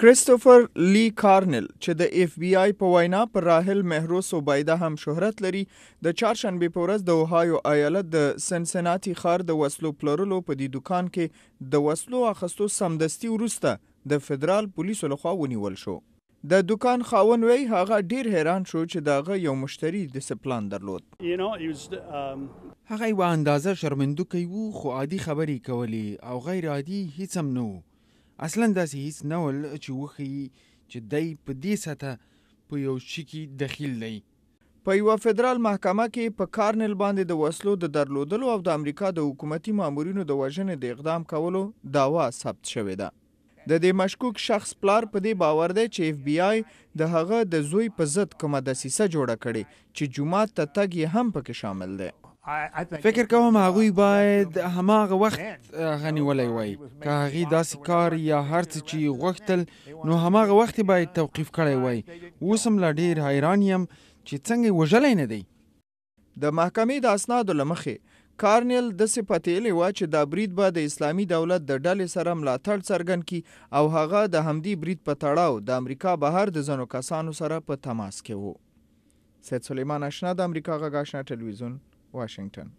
کریسټوفر لی کارنل چې د اف بی آی په وینا پر راحل مهروس وبایده هم شهرت لري د چهارشنبه په ورځ د اوهایو ایالت د سنسناتی ښار د وسلو پلورلو په دې دکان کې د وسلو اخستو سمدستي ورسته د فدرال پولیسو لخوا ونیول شو د دکان خاون وی هغه ډیر حیران شو چې داغه یو مشتری د پلان درلود um, هغه و اندازه شرمندو کوي خو عادي خبرې کولې او غیر عادي هیڅ هم نه اصلا داسې هیڅ نه ول چې وخی چې دای په دې ساته په یو شي کې دخیل دی په یو فدرال محکمه کې په کارنل باندې د وسلو د درلودلو او د امریکا د حکومتي مامورینو د وژنې د اقدام کولو داوا ثبت شوې ده د دې مشکوک شخص پلار په دې باور دی چې اف بی آی د هغه د زوی په ضد کومه دسیسه جوړه کړي چې جمعه ته تګ یې هم پکې شامل دی فکر کوم هغوی باید هماغه وخت غنیولی وای که هغې داسې کار یا هر څه چې غوښتل نو هماغه وخت باید توقیف کړی وای اوس هم لا ډیر حیران یم چې څنګه یې وژلی نه دی د محکمې د اسنادو له مخې کارنل د سپتیلې وا چې د برید به د اسلامي دولت د ډلې سره ملاتړ څرګند کی او هغه د همدی برید په تړاو د امریکا بهر د زنو کسانو سره په تماس کې وو سید سلیمان آشنا د امریکا غاښنا ټلویزیون Washington.